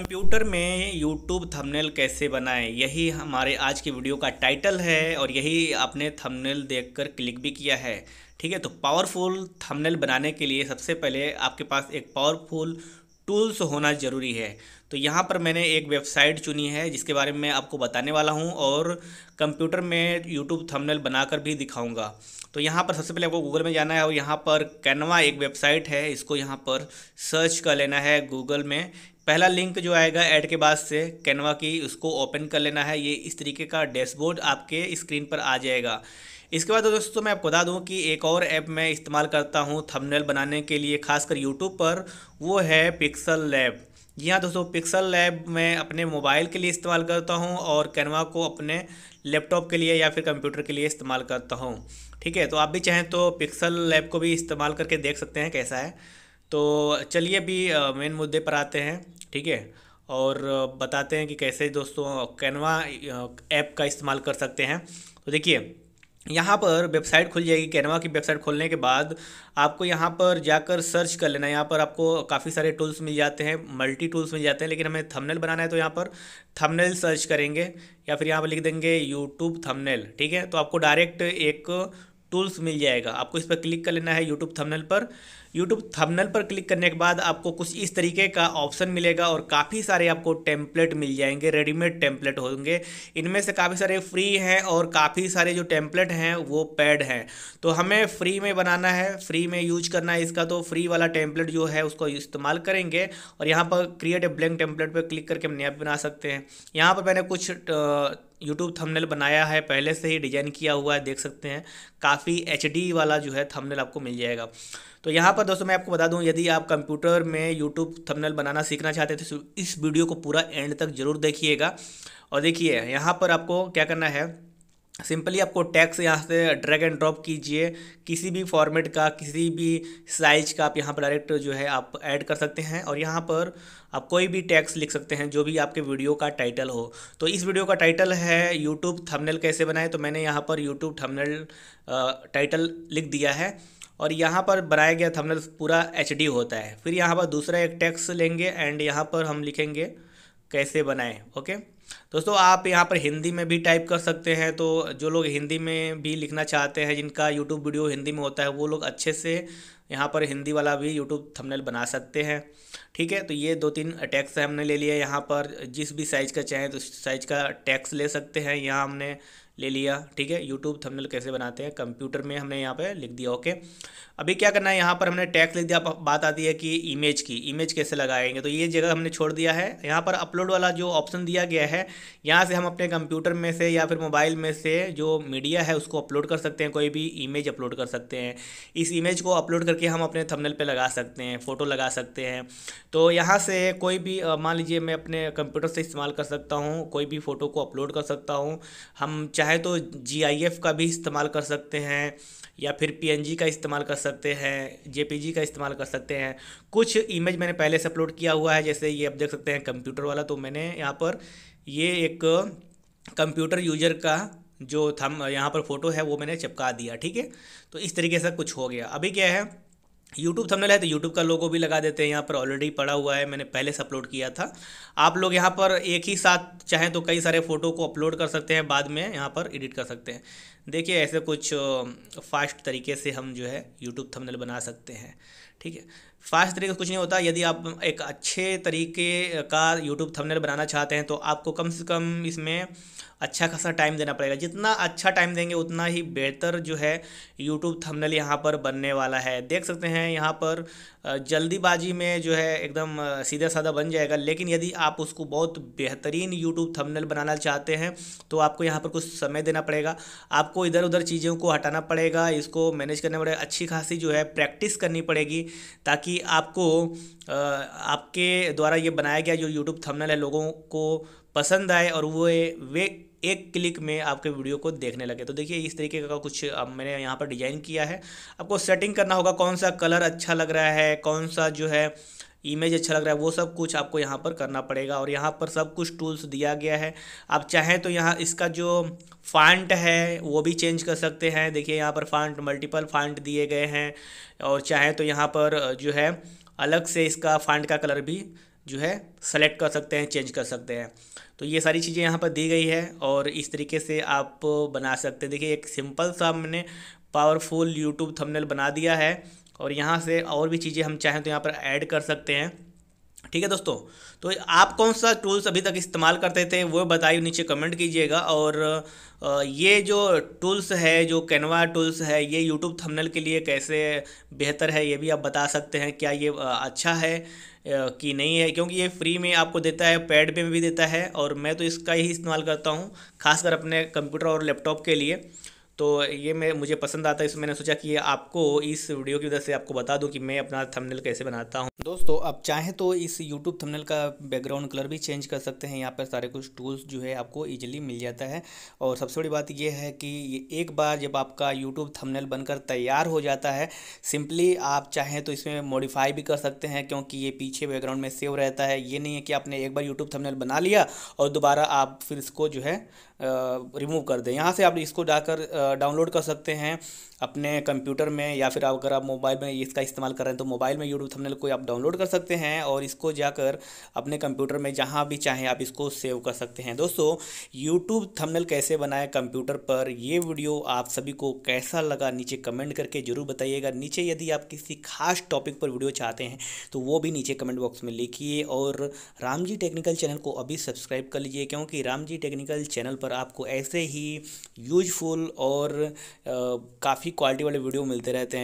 computer में YouTube thumbnail कैसे बनाएं यही हमारे आज की वीडियो का टाइटल है और यही आपने थंबनेल देखकर क्लिक भी किया है ठीक है तो पावरफुल थंबनेल बनाने के लिए सबसे पहले आपके पास एक पावरफुल टूल्स होना ज़रूरी है तो यहाँ पर मैंने एक वेबसाइट चुनी है जिसके बारे में आपको बताने वाला हूँ और कंप्यूटर में यूट्यूब थंबनेल बनाकर भी दिखाऊँगा तो यहाँ पर सबसे पहले आपको गूगल में जाना है और यहाँ पर कैनवा एक वेबसाइट है इसको यहाँ पर सर्च कर लेना है गूगल में पहला लिंक जो आएगा ऐड के बाद से कैनवा की उसको ओपन कर लेना है ये इस तरीके का डैशबोर्ड आपके स्क्रीन पर आ जाएगा इसके बाद दोस्तों मैं आपको बता दूं कि एक और ऐप मैं इस्तेमाल करता हूं थंबनेल बनाने के लिए खासकर यूट्यूब पर वो है पिक्सल लैब जी हाँ दोस्तों पिक्सल लैब मैं अपने मोबाइल के लिए इस्तेमाल करता हूँ और कैनवा को अपने लैपटॉप के लिए या फिर कंप्यूटर के लिए इस्तेमाल करता हूँ ठीक है तो आप भी चाहें तो पिक्सल लैब को भी इस्तेमाल करके देख सकते हैं कैसा है तो चलिए अभी मेन मुद्दे पर आते हैं ठीक है और बताते हैं कि कैसे दोस्तों कैनवा ऐप का इस्तेमाल कर सकते हैं तो देखिए यहाँ पर वेबसाइट खुल जाएगी कैनवा की वेबसाइट खोलने के बाद आपको यहाँ पर जाकर सर्च कर लेना यहाँ पर आपको काफ़ी सारे टूल्स मिल जाते हैं मल्टी टूल्स मिल जाते हैं लेकिन हमें थंबनेल बनाना है तो यहाँ पर थंबनेल सर्च करेंगे या फिर यहाँ पर लिख देंगे यूट्यूब थंबनेल ठीक है तो आपको डायरेक्ट एक टूल्स मिल जाएगा आपको इस पर क्लिक कर लेना है यूट्यूब थंबनेल पर यूट्यूब थंबनेल पर क्लिक करने के बाद आपको कुछ इस तरीके का ऑप्शन मिलेगा और काफ़ी सारे आपको टेम्पलेट मिल जाएंगे रेडीमेड टेम्पलेट होंगे इनमें से काफ़ी सारे फ्री हैं और काफ़ी सारे जो टेम्पलेट हैं वो पैड हैं तो हमें फ्री में बनाना है फ्री में यूज करना है इसका तो फ्री वाला टेम्पलेट जो है उसको इस्तेमाल करेंगे और यहाँ पर क्रिएट ए ब्लैंक टेम्पलेट पर क्लिक करके हम नया बना सकते हैं यहाँ पर मैंने कुछ यूट्यूब थंबनेल बनाया है पहले से ही डिज़ाइन किया हुआ है देख सकते हैं काफ़ी एच वाला जो है थंबनेल आपको मिल जाएगा तो यहाँ पर होगा दोस्तों मैं आपको बता दूं यदि आप कंप्यूटर में यूट्यूब थंबनेल बनाना सीखना चाहते थे तो इस वीडियो को पूरा एंड तक जरूर देखिएगा और देखिए यहाँ पर आपको क्या करना है सिंपली आपको टैक्स यहाँ से ड्रैग एंड ड्रॉप कीजिए किसी भी फॉर्मेट का किसी भी साइज का आप यहाँ पर डायरेक्ट जो है आप ऐड कर सकते हैं और यहाँ पर आप कोई भी टैक्स लिख सकते हैं जो भी आपके वीडियो का टाइटल हो तो इस वीडियो का टाइटल है यूट्यूब थंबनेल कैसे बनाए तो मैंने यहाँ पर यूट्यूब थंबनेल टाइटल लिख दिया है और यहाँ पर बनाया गया थंबनेल पूरा एच होता है फिर यहाँ पर दूसरा एक टेक्स लेंगे एंड यहाँ पर हम लिखेंगे कैसे बनाएं ओके दोस्तों आप यहाँ पर हिंदी में भी टाइप कर सकते हैं तो जो लोग हिंदी में भी लिखना चाहते हैं जिनका यूट्यूब वीडियो हिंदी में होता है वो लोग अच्छे से यहाँ पर हिंदी वाला भी यूट्यूब थंबनेल बना सकते हैं ठीक है तो ये दो तीन टैक्स हमने ले लिया यहाँ पर जिस भी साइज़ का चाहें तो साइज़ का टैक्स ले सकते हैं यहाँ हमने ले लिया ठीक है यूट्यूब थंबनेल कैसे बनाते हैं कंप्यूटर में हमने यहाँ पे लिख दिया ओके अभी क्या करना है यहाँ पर हमने टैक्स लिख दिया बात आती है कि इमेज की इमेज कैसे लगाएंगे तो ये जगह हमने छोड़ दिया है यहाँ पर अपलोड वाला जो ऑप्शन दिया गया है यहाँ से हम अपने कंप्यूटर में से या फिर मोबाइल में से जो मीडिया है उसको अपलोड कर सकते हैं कोई भी इमेज अपलोड कर सकते हैं इस इमेज को अपलोड करके हम अपने थमनल पर लगा सकते हैं फ़ोटो लगा सकते हैं तो यहाँ से कोई भी मान लीजिए मैं अपने कंप्यूटर से इस्तेमाल कर सकता हूँ कोई भी फ़ोटो को अपलोड कर सकता हूँ हम चाहे तो जी का भी इस्तेमाल कर सकते हैं या फिर पी का इस्तेमाल कर सकते हैं जे का इस्तेमाल कर सकते हैं कुछ इमेज मैंने पहले से अपलोड किया हुआ है जैसे ये आप देख सकते हैं कंप्यूटर वाला तो मैंने यहाँ पर ये एक कंप्यूटर यूजर का जो थम यहाँ पर फोटो है वो मैंने चिपका दिया ठीक है तो इस तरीके से कुछ हो गया अभी क्या है यूट्यूब थंबनेल है तो यूट्यूब का लोगो भी लगा देते हैं यहाँ पर ऑलरेडी पड़ा हुआ है मैंने पहले से अपलोड किया था आप लोग यहाँ पर एक ही साथ चाहें तो कई सारे फ़ोटो को अपलोड कर सकते हैं बाद में यहाँ पर एडिट कर सकते हैं देखिए ऐसे कुछ फास्ट तरीके से हम जो है यूट्यूब थंबनेल बना सकते हैं ठीक है फास्ट तरीके से कुछ नहीं होता यदि आप एक अच्छे तरीके का यूट्यूब थमनल बनाना चाहते हैं तो आपको कम से कम इसमें अच्छा खासा टाइम देना पड़ेगा जितना अच्छा टाइम देंगे उतना ही बेहतर जो है यूट्यूब थंबनेल यहाँ पर बनने वाला है देख सकते हैं यहाँ पर जल्दीबाजी में जो है एकदम सीधा साधा बन जाएगा लेकिन यदि आप उसको बहुत बेहतरीन यूट्यूब थंबनेल बनाना चाहते हैं तो आपको यहाँ पर कुछ समय देना पड़ेगा आपको इधर उधर चीज़ों को हटाना पड़ेगा इसको मैनेज करना पड़ेगा अच्छी खासी जो है प्रैक्टिस करनी पड़ेगी ताकि आपको आपके द्वारा ये बनाया गया जो यूट्यूब थंबनेल है लोगों को पसंद आए और वो वे एक क्लिक में आपके वीडियो को देखने लगे तो देखिए इस तरीके का कुछ अब मैंने यहाँ पर डिज़ाइन किया है आपको सेटिंग करना होगा कौन सा कलर अच्छा लग रहा है कौन सा जो है इमेज अच्छा लग रहा है वो सब कुछ आपको यहाँ पर करना पड़ेगा और यहाँ पर सब कुछ टूल्स दिया गया है आप चाहें तो यहाँ इसका जो फ़ांट है वो भी चेंज कर सकते हैं देखिए यहाँ पर फ़ांट मल्टीपल फ़ांट दिए गए हैं और चाहें तो यहाँ पर जो है अलग से इसका फ़ांट का कलर भी जो है सेलेक्ट कर सकते हैं चेंज कर सकते हैं तो ये सारी चीज़ें यहाँ पर दी गई है और इस तरीके से आप बना सकते हैं देखिए एक सिंपल सा हमने पावरफुल यूट्यूब थंबनेल बना दिया है और यहाँ से और भी चीज़ें हम चाहें तो यहाँ पर ऐड कर सकते हैं ठीक है दोस्तों तो आप कौन सा टूल्स अभी तक इस्तेमाल करते थे वो बताइए नीचे कमेंट कीजिएगा और ये जो टूल्स है जो कैनवा टूल्स है ये यूट्यूब थंबनेल के लिए कैसे बेहतर है ये भी आप बता सकते हैं क्या ये अच्छा है कि नहीं है क्योंकि ये फ्री में आपको देता है पैड पे भी देता है और मैं तो इसका ही इस्तेमाल करता हूँ खासकर अपने कंप्यूटर और लैपटॉप के लिए तो ये मैं मुझे पसंद आता है इसमें मैंने सोचा कि आपको इस वीडियो की वजह से आपको बता दूं कि मैं अपना थंबनेल कैसे बनाता हूं दोस्तों आप चाहें तो इस यूट्यूब थंबनेल का बैकग्राउंड कलर भी चेंज कर सकते हैं यहाँ पर सारे कुछ टूल्स जो है आपको ईजिली मिल जाता है और सबसे बड़ी बात यह है कि ये एक बार जब आपका यूट्यूब थमनल बनकर तैयार हो जाता है सिंपली आप चाहें तो इसमें मॉडिफाई भी कर सकते हैं क्योंकि ये पीछे बैकग्राउंड में सेव रहता है ये नहीं है कि आपने एक बार यूट्यूब थमनल बना लिया और दोबारा आप फिर इसको जो है रिमूव कर दें यहाँ से आप इसको डाकर डाउनलोड कर सकते हैं अपने कंप्यूटर में या फिर अगर आप मोबाइल में इसका इस्तेमाल कर रहे हैं तो मोबाइल में यूट्यूब थंबनेल को आप डाउनलोड कर सकते हैं और इसको जाकर अपने कंप्यूटर में जहाँ भी चाहें आप इसको सेव कर सकते हैं दोस्तों यूट्यूब थंबनेल कैसे बनाए कंप्यूटर पर ये वीडियो आप सभी को कैसा लगा नीचे कमेंट करके ज़रूर बताइएगा नीचे यदि आप किसी खास टॉपिक पर वीडियो चाहते हैं तो वो भी नीचे कमेंट बॉक्स में लिखिए और राम जी टेक्निकल चैनल को अभी सब्सक्राइब कर लीजिए क्योंकि राम जी टेक्निकल चैनल पर आपको ऐसे ही यूजफुल और काफ़ी क्वालिटी वाले वीडियो मिलते रहते हैं